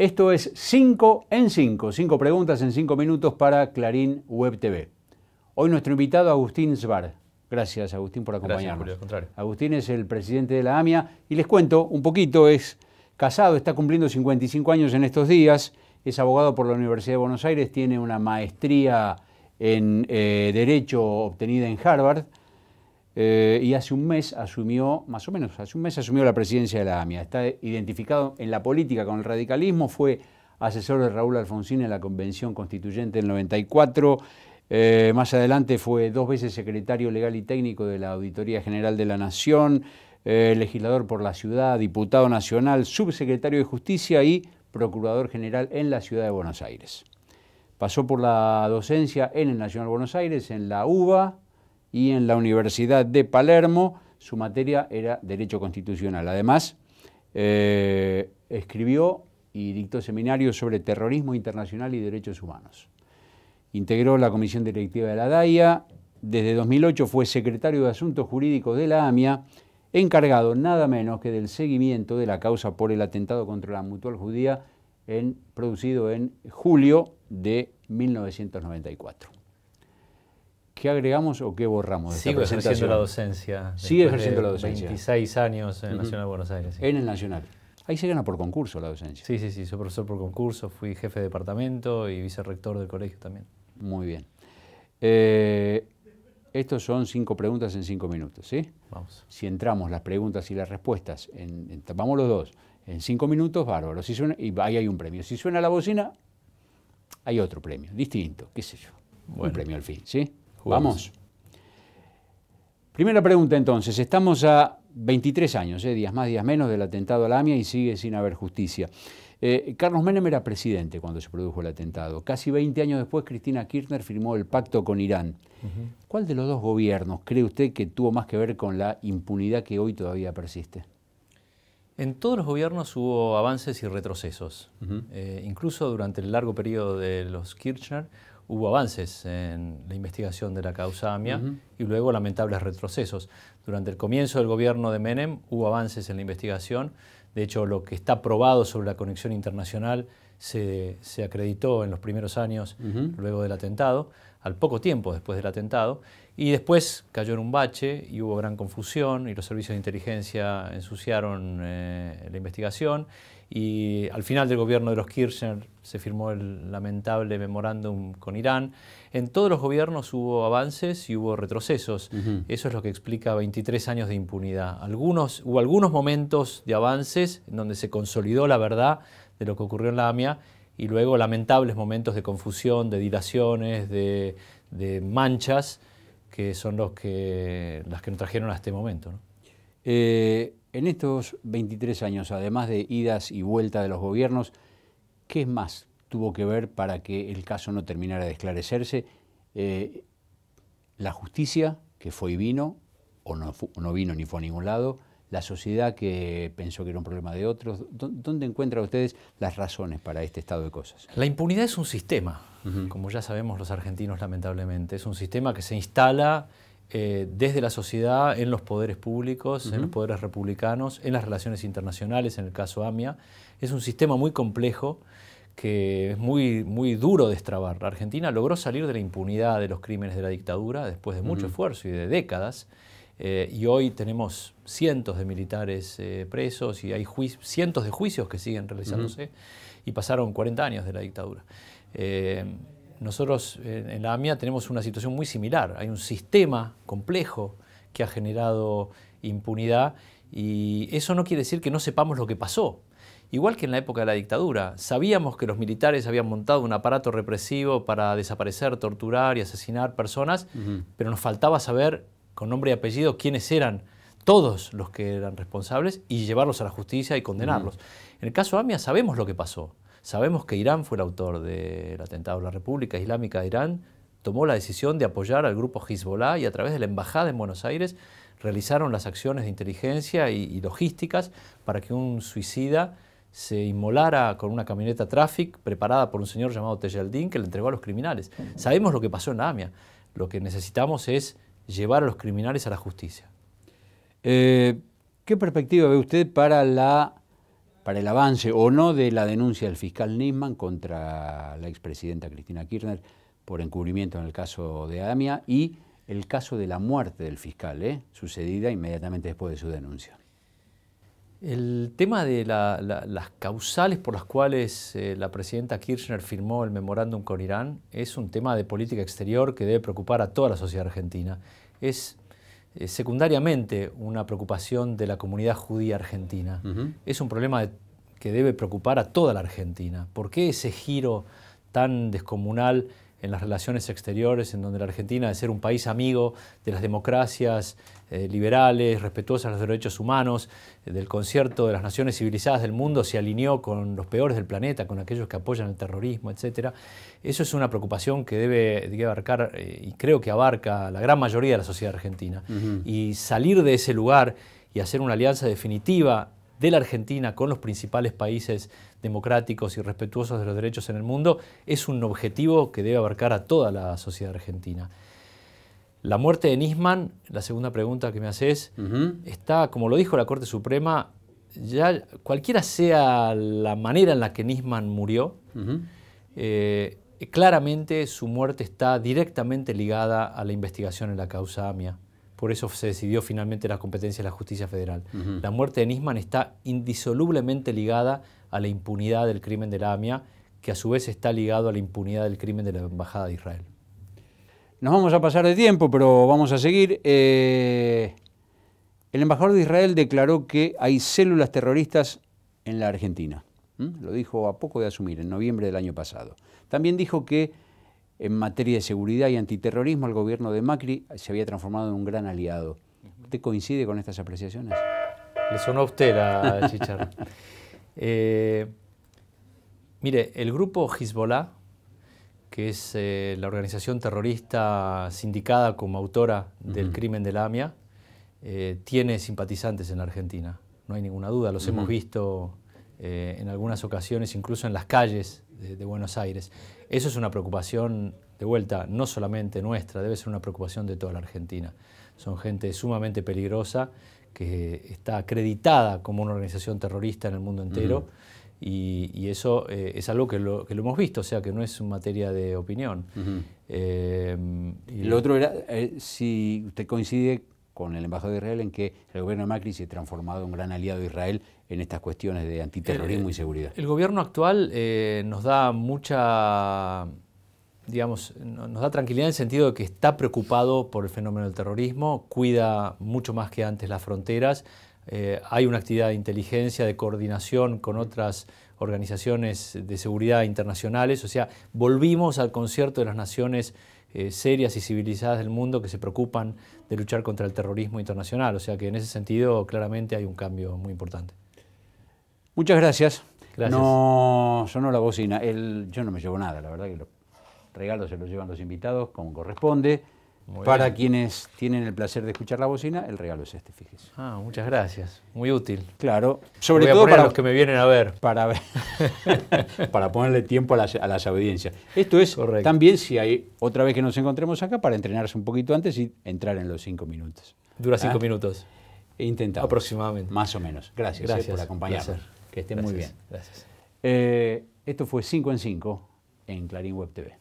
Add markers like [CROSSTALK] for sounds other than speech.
Esto es 5 en 5, 5 preguntas en 5 minutos para Clarín Web TV. Hoy nuestro invitado Agustín Sbar. Gracias Agustín por acompañarnos. Agustín es el presidente de la AMIA y les cuento un poquito, es casado, está cumpliendo 55 años en estos días, es abogado por la Universidad de Buenos Aires, tiene una maestría en eh, Derecho obtenida en Harvard eh, y hace un mes asumió, más o menos, hace un mes asumió la presidencia de la AMIA. Está identificado en la política con el radicalismo, fue asesor de Raúl Alfonsín en la Convención Constituyente del 94. Eh, más adelante fue dos veces secretario legal y técnico de la Auditoría General de la Nación, eh, legislador por la ciudad, diputado nacional, subsecretario de Justicia y procurador general en la ciudad de Buenos Aires. Pasó por la docencia en el Nacional de Buenos Aires, en la UBA, y en la Universidad de Palermo. Su materia era Derecho Constitucional. Además, eh, escribió y dictó seminarios sobre terrorismo internacional y derechos humanos. Integró la Comisión Directiva de la DAIA. Desde 2008 fue secretario de Asuntos Jurídicos de la AMIA, encargado nada menos que del seguimiento de la causa por el atentado contra la Mutual Judía producido en julio de 1994. ¿Qué agregamos o qué borramos? De Sigo ejerciendo la docencia. Sigo ejerciendo la docencia. 26 años en el Nacional de Buenos Aires. En el Nacional. Ahí se gana por concurso la docencia. Sí, sí, sí. Soy profesor por concurso, fui jefe de departamento y vicerrector del colegio también. Muy bien. Eh, estos son cinco preguntas en cinco minutos, ¿sí? Vamos. Si entramos las preguntas y las respuestas, en, vamos los dos, en cinco minutos, bárbaro. Si y ahí hay un premio. Si suena la bocina, hay otro premio, distinto, qué sé yo. Un premio al fin, ¿sí? Vamos. Primera pregunta entonces, estamos a 23 años, ¿eh? días más, días menos del atentado a la y sigue sin haber justicia. Eh, Carlos Menem era presidente cuando se produjo el atentado. Casi 20 años después, Cristina Kirchner firmó el pacto con Irán. ¿Cuál de los dos gobiernos cree usted que tuvo más que ver con la impunidad que hoy todavía persiste? En todos los gobiernos hubo avances y retrocesos. Eh, incluso durante el largo periodo de los Kirchner hubo avances en la investigación de la causa AMIA y luego lamentables retrocesos. Durante el comienzo del gobierno de Menem hubo avances en la investigación. De hecho, lo que está probado sobre la conexión internacional se, acreditó en los primeros años luego del atentado, al poco tiempo después del atentado, y después cayó en un bache y hubo gran confusión y los servicios de inteligencia ensuciaron eh, la investigación y al final del gobierno de los Kirchner se firmó el lamentable memorándum con Irán. En todos los gobiernos hubo avances y hubo retrocesos. Eso es lo que explica 23 años de impunidad. Algunos, hubo algunos momentos de avances en donde se consolidó la verdad, de lo que ocurrió en la AMIA y luego lamentables momentos de confusión, de dilaciones, de, manchas, que son los que, las que nos trajeron a este momento. Eh, en estos 23 años, además de idas y vueltas de los gobiernos, ¿qué más tuvo que ver para que el caso no terminara de esclarecerse? Eh, la justicia, que fue y vino, o no vino ni fue a ningún lado, la sociedad que pensó que era un problema de otros. ¿Dónde encuentran ustedes las razones para este estado de cosas? La impunidad es un sistema, como ya sabemos los argentinos lamentablemente, es un sistema que se instala eh, desde la sociedad en los poderes públicos, en los poderes republicanos, en las relaciones internacionales, en el caso AMIA. Es un sistema muy complejo que es muy, muy duro destrabar. La Argentina logró salir de la impunidad de los crímenes de la dictadura después de mucho esfuerzo y de décadas. Eh, y hoy tenemos cientos de militares eh, presos y hay cientos de juicios que siguen realizándose y pasaron 40 años de la dictadura. Eh, nosotros en la AMIA tenemos una situación muy similar. Hay un sistema complejo que ha generado impunidad y eso no quiere decir que no sepamos lo que pasó. Igual que en la época de la dictadura, sabíamos que los militares habían montado un aparato represivo para desaparecer, torturar y asesinar personas, pero nos faltaba saber con nombre y apellido quiénes eran todos los que eran responsables y llevarlos a la justicia y condenarlos. En el caso AMIA sabemos lo que pasó. Sabemos que Irán fue el autor del atentado. La República Islámica de Irán tomó la decisión de apoyar al grupo Hezbollah y a través de la embajada en Buenos Aires realizaron las acciones de inteligencia y, logísticas para que un suicida se inmolara con una camioneta traffic preparada por un señor llamado Tejaldín que le entregó a los criminales. Sabemos lo que pasó en AMIA. Lo que necesitamos es llevar a los criminales a la justicia. Eh, ¿Qué perspectiva ve usted para, la, para el avance o no de la denuncia del fiscal Nisman contra la expresidenta Cristina Kirchner por encubrimiento en el caso de Adamia y el caso de la muerte del fiscal, eh, sucedida inmediatamente después de su denuncia? El tema de las causales por las cuales eh, la presidenta Kirchner firmó el memorándum con Irán es un tema de política exterior que debe preocupar a toda la sociedad argentina. Es eh, secundariamente una preocupación de la comunidad judía argentina. Es un problema que debe preocupar a toda la Argentina. ¿Por qué ese giro tan descomunal en las relaciones exteriores, en donde la Argentina, de ser un país amigo de las democracias eh, liberales, respetuosas de los derechos humanos, eh, del concierto de las naciones civilizadas del mundo, se alineó con los peores del planeta, con aquellos que apoyan el terrorismo, etc. Eso es una preocupación que debe, abarcar, eh, y creo que abarca la gran mayoría de la sociedad argentina. Y salir de ese lugar y hacer una alianza definitiva de la Argentina con los principales países democráticos y respetuosos de los derechos en el mundo es un objetivo que debe abarcar a toda la sociedad argentina. La muerte de Nisman, la segunda pregunta que me haces, está, como lo dijo la Corte Suprema, ya cualquiera sea la manera en la que Nisman murió, eh, claramente su muerte está directamente ligada a la investigación en la causa AMIA por eso se decidió finalmente la competencia de la justicia federal. La muerte de Nisman está indisolublemente ligada a la impunidad del crimen de la AMIA, que a su vez está ligado a la impunidad del crimen de la Embajada de Israel. Nos vamos a pasar de tiempo, pero vamos a seguir. Eh, el embajador de Israel declaró que hay células terroristas en la Argentina. ¿Mm? Lo dijo a poco de asumir, en noviembre del año pasado. También dijo que en materia de seguridad y antiterrorismo, el gobierno de Macri se había transformado en un gran aliado. ¿Usted coincide con estas apreciaciones? Le sonó a usted la [LAUGHS] chicharra. Eh, mire, el grupo Hezbollah, que es eh, la organización terrorista sindicada como autora del crimen de la AMIA, eh, tiene simpatizantes en la Argentina. No hay ninguna duda, los hemos visto eh, en algunas ocasiones incluso en las calles de, Buenos Aires. Eso es una preocupación, de vuelta, no solamente nuestra, debe ser una preocupación de toda la Argentina. Son gente sumamente peligrosa que está acreditada como una organización terrorista en el mundo entero. Y, eso eh, es algo que lo, hemos visto, o sea que no es materia de opinión. Eh, lo otro era si usted coincide con el embajador de Israel en que el gobierno de Macri se ha transformado en un gran aliado de Israel en estas cuestiones de antiterrorismo y seguridad. El gobierno actual eh, nos da mucha, digamos, nos da tranquilidad en el sentido de que está preocupado por el fenómeno del terrorismo, cuida mucho más que antes las fronteras, eh, hay una actividad de inteligencia, de coordinación con otras organizaciones de seguridad internacionales, o sea, volvimos al concierto de las naciones eh, serias y civilizadas del mundo que se preocupan de luchar contra el terrorismo internacional, o sea que en ese sentido claramente hay un cambio muy importante. Muchas gracias. Gracias. No sonó la bocina. yo no me llevo nada, la verdad que los regalos se los llevan los invitados como corresponde. Para quienes tienen el placer de escuchar la bocina, el regalo es este, fíjese. Ah, muchas gracias. Muy útil. Claro. Sobre todo para los que me vienen a ver. Para, [LAUGHS] para ponerle tiempo a las, audiencias. Esto es también si hay otra vez que nos encontremos acá para entrenarse un poquito antes y entrar en los cinco minutos. Dura ¿Ah? cinco minutos. Intentamos. Aproximadamente. Más o menos. Gracias, eh, gracias por acompañarnos. Que estén muy bien. Gracias. Eh, esto fue 5 en 5 en Clarín Web TV.